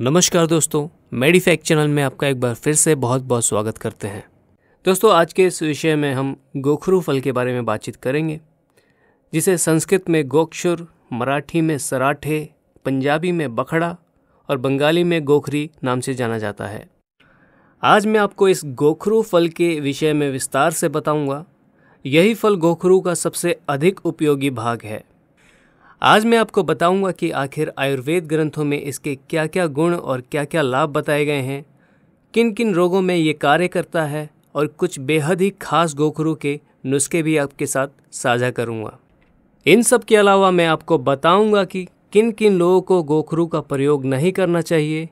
नमस्कार दोस्तों मेडिफैक्ट चैनल में आपका एक बार फिर से बहुत बहुत स्वागत करते हैं दोस्तों आज के इस विषय में हम गोखरू फल के बारे में बातचीत करेंगे जिसे संस्कृत में गोक्षुर मराठी में सराठे पंजाबी में बखड़ा और बंगाली में गोखरी नाम से जाना जाता है आज मैं आपको इस गोखरू फल के विषय में विस्तार से बताऊंगा यही फल गोखरू का सबसे अधिक उपयोगी भाग है आज मैं आपको बताऊंगा कि आखिर आयुर्वेद ग्रंथों में इसके क्या क्या गुण और क्या क्या लाभ बताए गए हैं किन किन रोगों में ये कार्य करता है और कुछ बेहद ही खास गोखरू के नुस्खे भी आपके साथ साझा करूंगा इन सब के अलावा मैं आपको बताऊंगा कि किन किन लोगों को गोखरू का प्रयोग नहीं करना चाहिए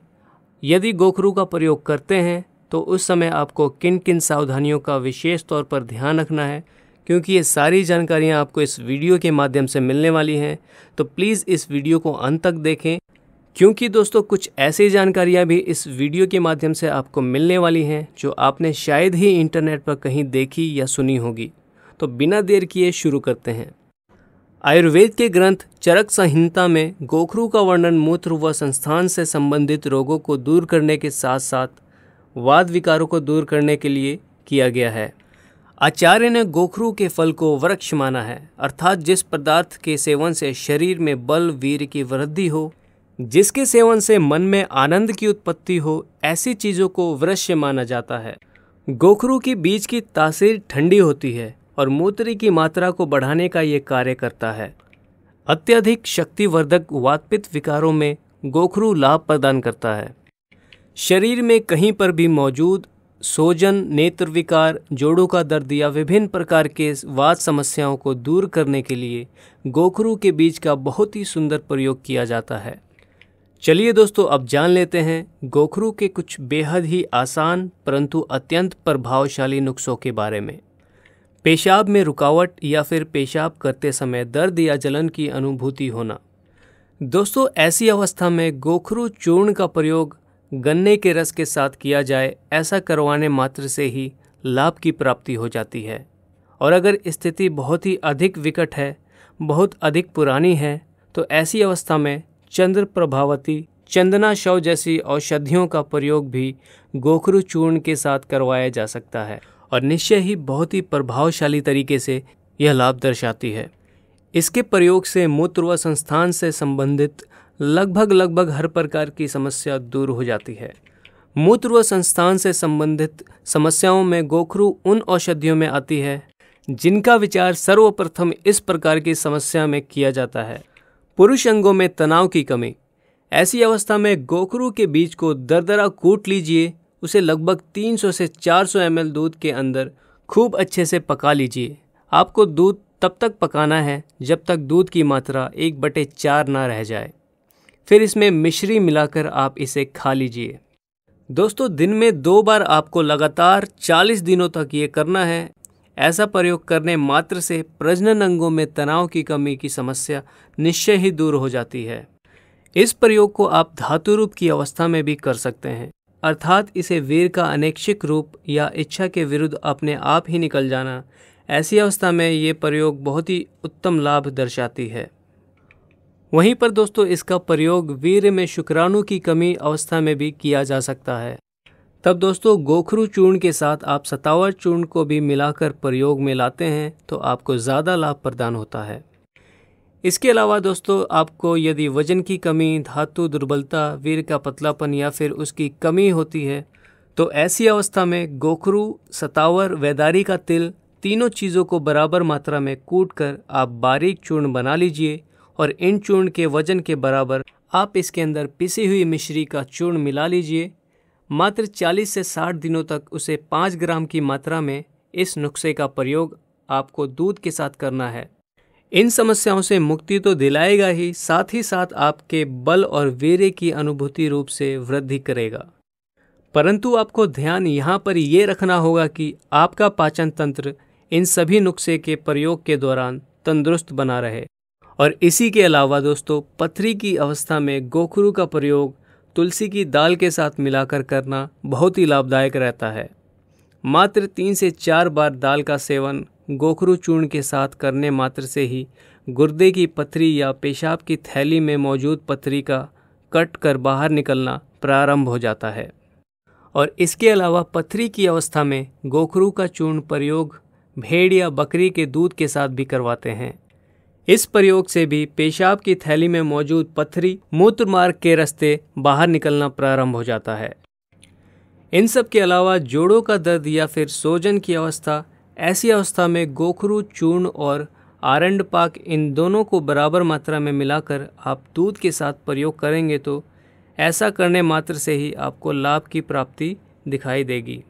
यदि गोखरू का प्रयोग करते हैं तो उस समय आपको किन किन सावधानियों का विशेष तौर पर ध्यान रखना है क्योंकि ये सारी जानकारियाँ आपको इस वीडियो के माध्यम से मिलने वाली हैं तो प्लीज़ इस वीडियो को अंत तक देखें क्योंकि दोस्तों कुछ ऐसी जानकारियाँ भी इस वीडियो के माध्यम से आपको मिलने वाली हैं जो आपने शायद ही इंटरनेट पर कहीं देखी या सुनी होगी तो बिना देर किए शुरू करते हैं आयुर्वेद के ग्रंथ चरक संहिता में गोखरू का वर्णन मूत्र व संस्थान से संबंधित रोगों को दूर करने के साथ साथ वाद विकारों को दूर करने के लिए किया गया है आचार्य ने गोखरू के फल को वृक्ष माना है अर्थात जिस पदार्थ के सेवन से शरीर में बल वीर की वृद्धि हो जिसके सेवन से मन में आनंद की उत्पत्ति हो ऐसी चीज़ों को वृक्ष माना जाता है गोखरू की बीज की तासीर ठंडी होती है और मूत्री की मात्रा को बढ़ाने का ये कार्य करता है अत्यधिक शक्तिवर्धक वातपित विकारों में गोखरू लाभ प्रदान करता है शरीर में कहीं पर भी मौजूद सोजन नेत्र विकार जोड़ों का दर्द या विभिन्न प्रकार के वात समस्याओं को दूर करने के लिए गोखरू के बीज का बहुत ही सुंदर प्रयोग किया जाता है चलिए दोस्तों अब जान लेते हैं गोखरू के कुछ बेहद ही आसान परंतु अत्यंत प्रभावशाली नुस्खों के बारे में पेशाब में रुकावट या फिर पेशाब करते समय दर्द या जलन की अनुभूति होना दोस्तों ऐसी अवस्था में गोखरू चूर्ण का प्रयोग गन्ने के रस के साथ किया जाए ऐसा करवाने मात्र से ही लाभ की प्राप्ति हो जाती है और अगर स्थिति बहुत ही अधिक विकट है बहुत अधिक पुरानी है तो ऐसी अवस्था में चंद्र प्रभावती चंदना शव जैसी औषधियों का प्रयोग भी गोखरू चूर्ण के साथ करवाया जा सकता है और निश्चय ही बहुत ही प्रभावशाली तरीके से यह लाभ दर्शाती है इसके प्रयोग से मूत्र व संस्थान से संबंधित लगभग लगभग हर प्रकार की समस्या दूर हो जाती है मूत्र व संस्थान से संबंधित समस्याओं में गोखरू उन औषधियों में आती है जिनका विचार सर्वप्रथम इस प्रकार की समस्या में किया जाता है पुरुष अंगों में तनाव की कमी ऐसी अवस्था में गोखरू के बीज को दरदरा कूट लीजिए उसे लगभग 300 से 400 एम दूध के अंदर खूब अच्छे से पका लीजिए आपको दूध तब तक पकाना है जब तक दूध की मात्रा एक बटे चार ना रह जाए फिर इसमें मिश्री मिलाकर आप इसे खा लीजिए दोस्तों दिन में दो बार आपको लगातार 40 दिनों तक ये करना है ऐसा प्रयोग करने मात्र से प्रजनन अंगों में तनाव की कमी की समस्या निश्चय ही दूर हो जाती है इस प्रयोग को आप धातु रूप की अवस्था में भी कर सकते हैं अर्थात इसे वीर का अनैक्षिक रूप या इच्छा के विरुद्ध अपने आप ही निकल जाना ऐसी अवस्था में ये प्रयोग बहुत ही उत्तम लाभ दर्शाती है वहीं पर दोस्तों इसका प्रयोग वीर में शुक्राणु की कमी अवस्था में भी किया जा सकता है तब दोस्तों गोखरू चूर्ण के साथ आप सतावर चूर्ण को भी मिलाकर प्रयोग में लाते हैं तो आपको ज़्यादा लाभ प्रदान होता है इसके अलावा दोस्तों आपको यदि वजन की कमी धातु दुर्बलता वीर का पतलापन या फिर उसकी कमी होती है तो ऐसी अवस्था में गोखरू सतावर वैदारी का तिल तीनों चीज़ों को बराबर मात्रा में कूट कर आप बारीक चूर्ण बना लीजिए और इन चूर्ण के वजन के बराबर आप इसके अंदर पिसी हुई मिश्री का चूर्ण मिला लीजिए मात्र 40 से 60 दिनों तक उसे 5 ग्राम की मात्रा में इस नुस्खे का प्रयोग आपको दूध के साथ करना है इन समस्याओं से मुक्ति तो दिलाएगा ही साथ ही साथ आपके बल और वीर्य की अनुभूति रूप से वृद्धि करेगा परंतु आपको ध्यान यहाँ पर ये रखना होगा कि आपका पाचन तंत्र इन सभी नुस्खे के प्रयोग के दौरान तंदुरुस्त बना रहे और इसी के अलावा दोस्तों पथरी की अवस्था में गोखरू का प्रयोग तुलसी की दाल के साथ मिलाकर करना बहुत ही लाभदायक रहता है मात्र तीन से चार बार दाल का सेवन गोखरू चूर्ण के साथ करने मात्र से ही गुर्दे की पथरी या पेशाब की थैली में मौजूद पथरी का कट कर बाहर निकलना प्रारंभ हो जाता है और इसके अलावा पथरी की अवस्था में गोखरू का चूर्ण प्रयोग भेड़ या बकरी के दूध के साथ भी करवाते हैं इस प्रयोग से भी पेशाब की थैली में मौजूद पथरी मूत्र मार्ग के रास्ते बाहर निकलना प्रारंभ हो जाता है इन सब के अलावा जोड़ों का दर्द या फिर सोजन की अवस्था ऐसी अवस्था में गोखरू चूर्ण और आरंड पाक इन दोनों को बराबर मात्रा में मिलाकर आप दूध के साथ प्रयोग करेंगे तो ऐसा करने मात्र से ही आपको लाभ की प्राप्ति दिखाई देगी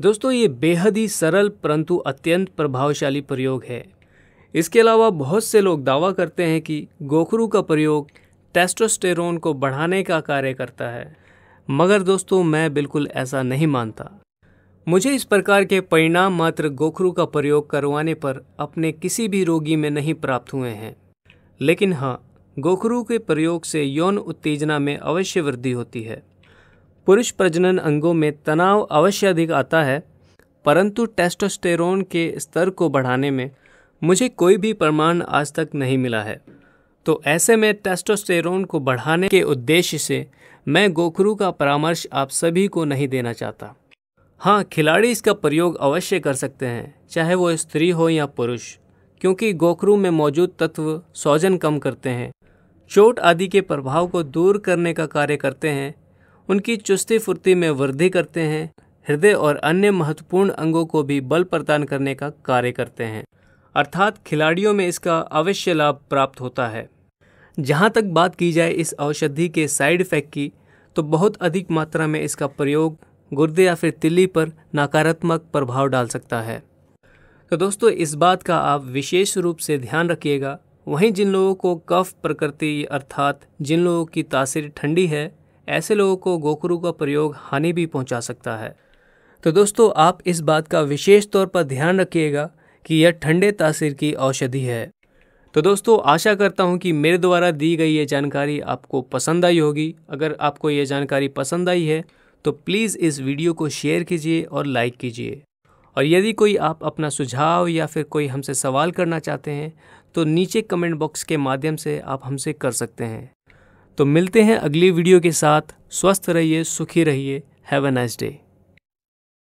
दोस्तों ये बेहद ही सरल परंतु अत्यंत प्रभावशाली प्रयोग है इसके अलावा बहुत से लोग दावा करते हैं कि गोखरू का प्रयोग टेस्टोस्टेरोन को बढ़ाने का कार्य करता है मगर दोस्तों मैं बिल्कुल ऐसा नहीं मानता मुझे इस प्रकार के परिणाम मात्र गोखरू का प्रयोग करवाने पर अपने किसी भी रोगी में नहीं प्राप्त हुए हैं लेकिन हाँ गोखरू के प्रयोग से यौन उत्तेजना में अवश्य वृद्धि होती है पुरुष प्रजनन अंगों में तनाव अवश्य अधिक आता है परंतु टेस्टोस्टेरोन के स्तर को बढ़ाने में मुझे कोई भी प्रमाण आज तक नहीं मिला है तो ऐसे में टेस्टोस्टेरोन को बढ़ाने के उद्देश्य से मैं गोखरू का परामर्श आप सभी को नहीं देना चाहता हाँ खिलाड़ी इसका प्रयोग अवश्य कर सकते हैं चाहे वो स्त्री हो या पुरुष क्योंकि गोखरू में मौजूद तत्व सौजन कम करते हैं चोट आदि के प्रभाव को दूर करने का कार्य करते हैं उनकी चुस्ती फुर्ती में वृद्धि करते हैं हृदय और अन्य महत्वपूर्ण अंगों को भी बल प्रदान करने का कार्य करते हैं अर्थात खिलाड़ियों में इसका अवश्य लाभ प्राप्त होता है जहाँ तक बात की जाए इस औषधि के साइड इफ़ेक्ट की तो बहुत अधिक मात्रा में इसका प्रयोग गुर्दे या फिर तिल्ली पर नकारात्मक प्रभाव डाल सकता है तो दोस्तों इस बात का आप विशेष रूप से ध्यान रखिएगा वहीं जिन लोगों को कफ प्रकृति अर्थात जिन लोगों की तासीर ठंडी है ऐसे लोगों को गोखरू का प्रयोग हानि भी पहुंचा सकता है तो दोस्तों आप इस बात का विशेष तौर पर ध्यान रखिएगा कि यह ठंडे तासीर की औषधि है तो दोस्तों आशा करता हूँ कि मेरे द्वारा दी गई ये जानकारी आपको पसंद आई होगी अगर आपको ये जानकारी पसंद आई है तो प्लीज़ इस वीडियो को शेयर कीजिए और लाइक कीजिए और यदि कोई आप अपना सुझाव या फिर कोई हमसे सवाल करना चाहते हैं तो नीचे कमेंट बॉक्स के माध्यम से आप हमसे कर सकते हैं तो मिलते हैं अगली वीडियो के साथ स्वस्थ रहिए सुखी रहिए हैव अ नाइस डे